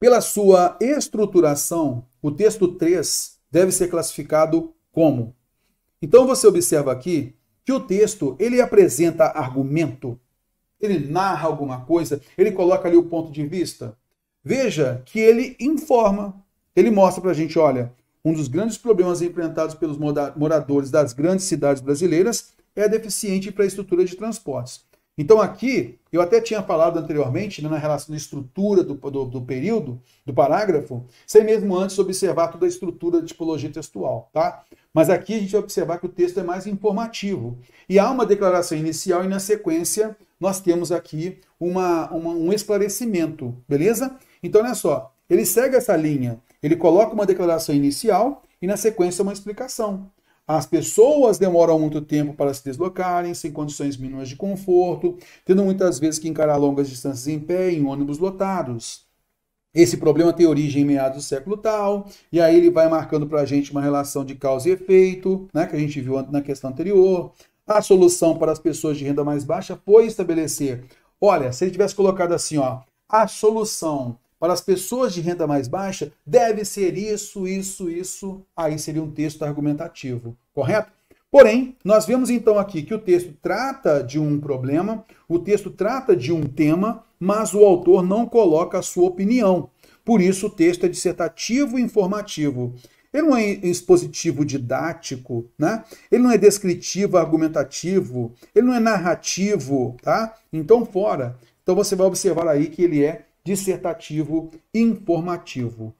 Pela sua estruturação, o texto 3 deve ser classificado como. Então você observa aqui que o texto, ele apresenta argumento, ele narra alguma coisa, ele coloca ali o ponto de vista. Veja que ele informa, ele mostra para a gente, olha, um dos grandes problemas enfrentados pelos moradores das grandes cidades brasileiras é a deficiente infraestrutura de transportes. Então aqui, eu até tinha falado anteriormente, né, na relação da estrutura do, do, do, período, do parágrafo, sem mesmo antes observar toda a estrutura da tipologia textual, tá? Mas aqui a gente vai observar que o texto é mais informativo. E há uma declaração inicial e na sequência nós temos aqui uma, uma um esclarecimento, beleza? Então olha só, ele segue essa linha, ele coloca uma declaração inicial e na sequência uma explicação. As pessoas demoram muito tempo para se deslocarem, sem condições mínimas de conforto, tendo muitas vezes que encarar longas distâncias em pé, em ônibus lotados. Esse problema tem origem em meados do século tal, e aí ele vai marcando para a gente uma relação de causa e efeito, né, que a gente viu na questão anterior. A solução para as pessoas de renda mais baixa foi estabelecer. Olha, se ele tivesse colocado assim, ó, a solução para as pessoas de renda mais baixa, deve ser isso, isso, isso. Aí seria um texto argumentativo, correto? Porém, nós vemos então aqui que o texto trata de um problema, o texto trata de um tema, mas o autor não coloca a sua opinião. Por isso, o texto é dissertativo e informativo. Ele não é expositivo didático, né? Ele não é descritivo, argumentativo, ele não é narrativo, tá? Então fora. Então você vai observar aí que ele é dissertativo informativo.